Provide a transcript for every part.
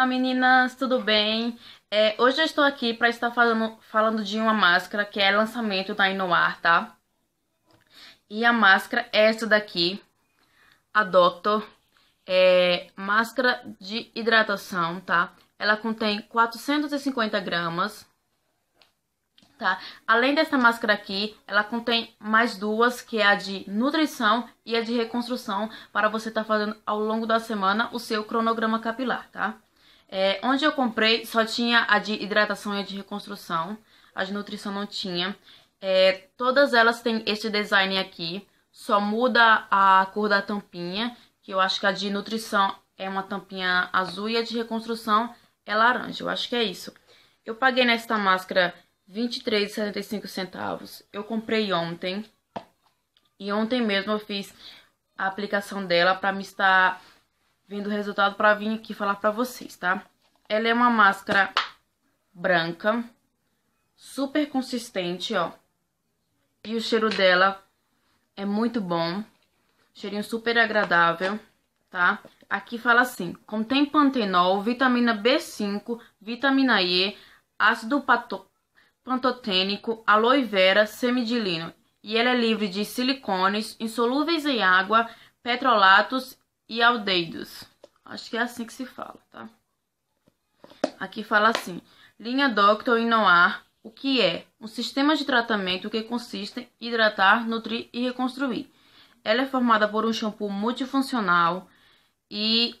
Olá ah, meninas, tudo bem? É, hoje eu estou aqui para estar falando, falando de uma máscara que é lançamento da Inoar, tá? E a máscara é essa daqui, a Doctor, é máscara de hidratação, tá? Ela contém 450 gramas, tá? Além dessa máscara aqui, ela contém mais duas, que é a de nutrição e a de reconstrução, para você estar tá fazendo ao longo da semana o seu cronograma capilar, tá? É, onde eu comprei só tinha a de hidratação e a de reconstrução. A de nutrição não tinha. É, todas elas têm este design aqui. Só muda a cor da tampinha. Que eu acho que a de nutrição é uma tampinha azul e a de reconstrução é laranja. Eu acho que é isso. Eu paguei nesta máscara 23,75, Eu comprei ontem. E ontem mesmo eu fiz a aplicação dela pra me estar vendo o resultado pra vir aqui falar pra vocês, tá? Ela é uma máscara branca, super consistente, ó. E o cheiro dela é muito bom, cheirinho super agradável, tá? Aqui fala assim, contém pantenol, vitamina B5, vitamina E, ácido pantotênico, aloe vera, semidilino. E ela é livre de silicones, insolúveis em água, petrolatos e aldeidos. Acho que é assim que se fala, tá? Aqui fala assim: linha Doctor Inoar, o que é? Um sistema de tratamento que consiste em hidratar, nutrir e reconstruir. Ela é formada por um shampoo multifuncional e,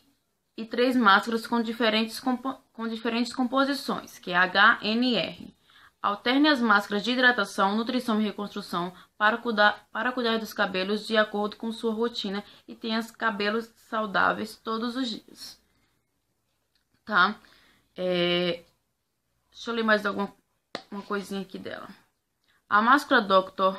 e três máscaras com diferentes, com diferentes composições, que é HNR. Alterne as máscaras de hidratação, nutrição e reconstrução para cuidar, para cuidar dos cabelos de acordo com sua rotina e tenha cabelos saudáveis todos os dias. Tá? É... Deixa eu ler mais alguma uma coisinha aqui dela. A máscara Dr.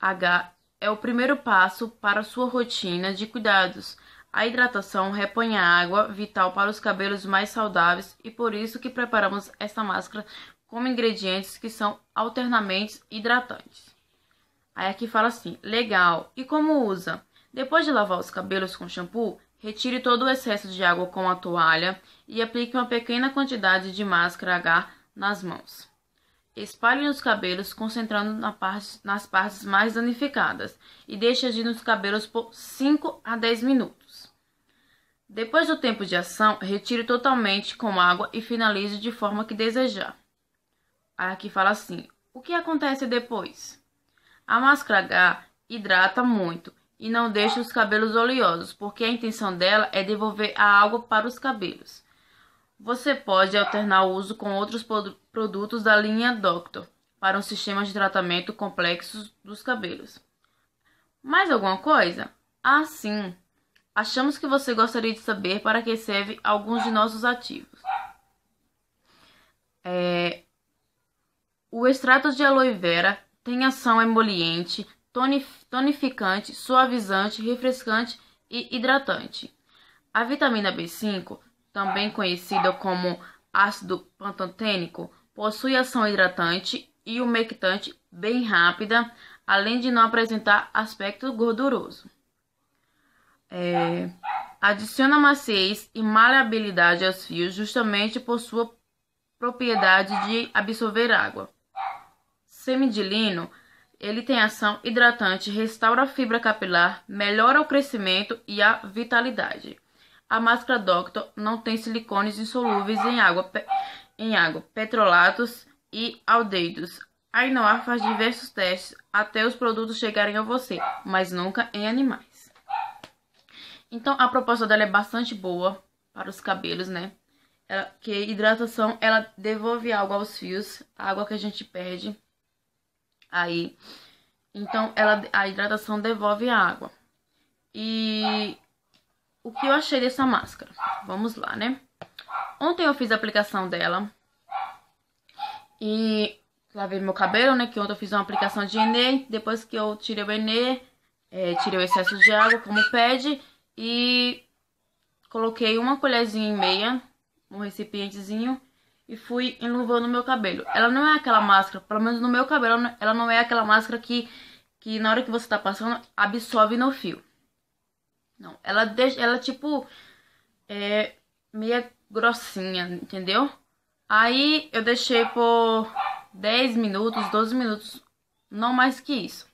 H é o primeiro passo para sua rotina de cuidados. A hidratação repõe a água vital para os cabelos mais saudáveis e por isso que preparamos essa máscara com ingredientes que são alternamente hidratantes. Aí aqui fala assim, legal, e como usa? Depois de lavar os cabelos com shampoo, Retire todo o excesso de água com a toalha e aplique uma pequena quantidade de máscara H nas mãos. Espalhe nos cabelos, concentrando na parte, nas partes mais danificadas e deixe agir nos cabelos por 5 a 10 minutos. Depois do tempo de ação, retire totalmente com água e finalize de forma que desejar. Aqui fala assim: o que acontece depois? A máscara H hidrata muito e não deixe os cabelos oleosos, porque a intenção dela é devolver a água para os cabelos. Você pode alternar o uso com outros produtos da linha Doctor para um sistema de tratamento complexo dos cabelos. Mais alguma coisa? Ah, sim! Achamos que você gostaria de saber para que serve alguns de nossos ativos. É... O extrato de aloe vera tem ação emoliente, tonificante, suavizante, refrescante e hidratante. A vitamina B5, também conhecida como ácido pantotênico, possui ação hidratante e umectante bem rápida, além de não apresentar aspecto gorduroso. É, adiciona maciez e maleabilidade aos fios justamente por sua propriedade de absorver água. Semidilino ele tem ação hidratante, restaura a fibra capilar, melhora o crescimento e a vitalidade. A máscara Doctor não tem silicones insolúveis em água, em água petrolatos e aldeidos. A Inoar faz diversos testes até os produtos chegarem a você, mas nunca em animais. Então a proposta dela é bastante boa para os cabelos, né? Ela, que hidratação ela devolve água aos fios, a água que a gente perde Aí, então, ela, a hidratação devolve a água. E o que eu achei dessa máscara? Vamos lá, né? Ontem eu fiz a aplicação dela. E lavei meu cabelo, né? Que ontem eu fiz uma aplicação de Enê. Depois que eu tirei o Enê, é, tirei o excesso de água, como pede. E coloquei uma colherzinha e meia, um recipientezinho e fui enluvando meu cabelo. Ela não é aquela máscara, pelo menos no meu cabelo, ela não é aquela máscara que, que na hora que você tá passando absorve no fio. Não, ela deixa, ela tipo é meia grossinha, entendeu? Aí eu deixei por 10 minutos, 12 minutos, não mais que isso.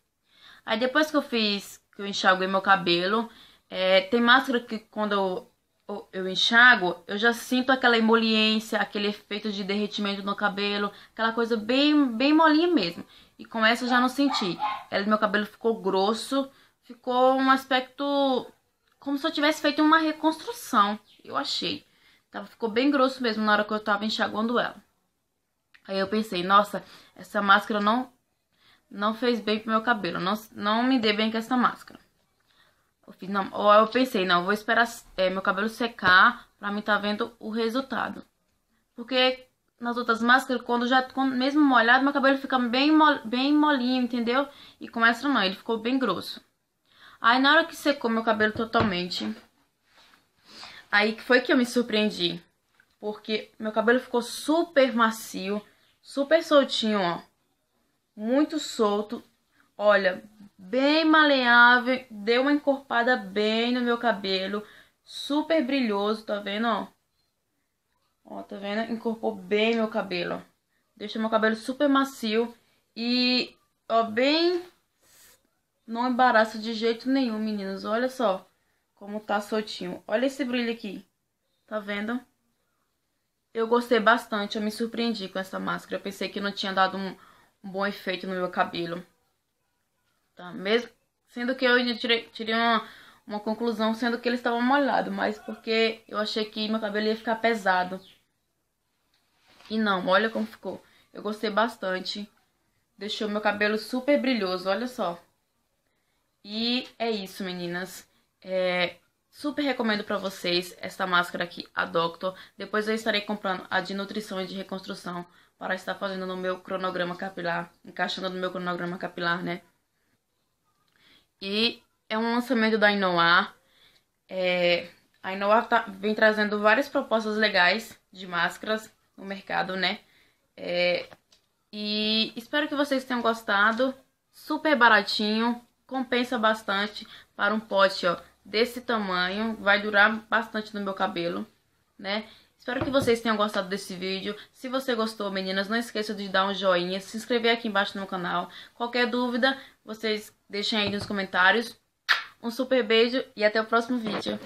Aí depois que eu fiz, que eu enxaguei meu cabelo, é, tem máscara que quando eu enxago, eu já sinto aquela emoliência, aquele efeito de derretimento no cabelo, aquela coisa bem, bem molinha mesmo. E com essa eu já não senti. ela Meu cabelo ficou grosso, ficou um aspecto como se eu tivesse feito uma reconstrução, eu achei. Tava, ficou bem grosso mesmo na hora que eu tava enxaguando ela. Aí eu pensei, nossa, essa máscara não, não fez bem pro meu cabelo, não, não me deu bem com essa máscara. Eu fiz, não, ou eu pensei, não, eu vou esperar é, meu cabelo secar pra mim tá vendo o resultado. Porque nas outras máscaras, quando já, quando, mesmo molhado, meu cabelo fica bem, mol, bem molinho, entendeu? E com essa não, ele ficou bem grosso. Aí na hora que secou meu cabelo totalmente, aí que foi que eu me surpreendi. Porque meu cabelo ficou super macio, super soltinho, ó. Muito solto. Olha, bem maleável, deu uma encorpada bem no meu cabelo, super brilhoso, tá vendo, ó? Ó, tá vendo? Encorpou bem meu cabelo, Deixa meu cabelo super macio e, ó, bem... Não embaraça de jeito nenhum, meninos. Olha só como tá soltinho. Olha esse brilho aqui. Tá vendo? Eu gostei bastante, eu me surpreendi com essa máscara. Eu pensei que não tinha dado um, um bom efeito no meu cabelo tá? Mesmo sendo que eu ainda tirei, tirei uma, uma conclusão sendo que ele estava molhado, mas porque eu achei que meu cabelo ia ficar pesado. E não, olha como ficou. Eu gostei bastante. Deixou meu cabelo super brilhoso, olha só. E é isso, meninas. É, super recomendo pra vocês esta máscara aqui, a Doctor. Depois eu estarei comprando a de nutrição e de reconstrução para estar fazendo no meu cronograma capilar, encaixando no meu cronograma capilar, né? E é um lançamento da Inoar. É, a Inoar tá, vem trazendo várias propostas legais de máscaras no mercado, né? É, e espero que vocês tenham gostado. Super baratinho, compensa bastante para um pote ó, desse tamanho. Vai durar bastante no meu cabelo, né? Espero que vocês tenham gostado desse vídeo. Se você gostou, meninas, não esqueça de dar um joinha, se inscrever aqui embaixo no canal. Qualquer dúvida, vocês deixem aí nos comentários. Um super beijo e até o próximo vídeo.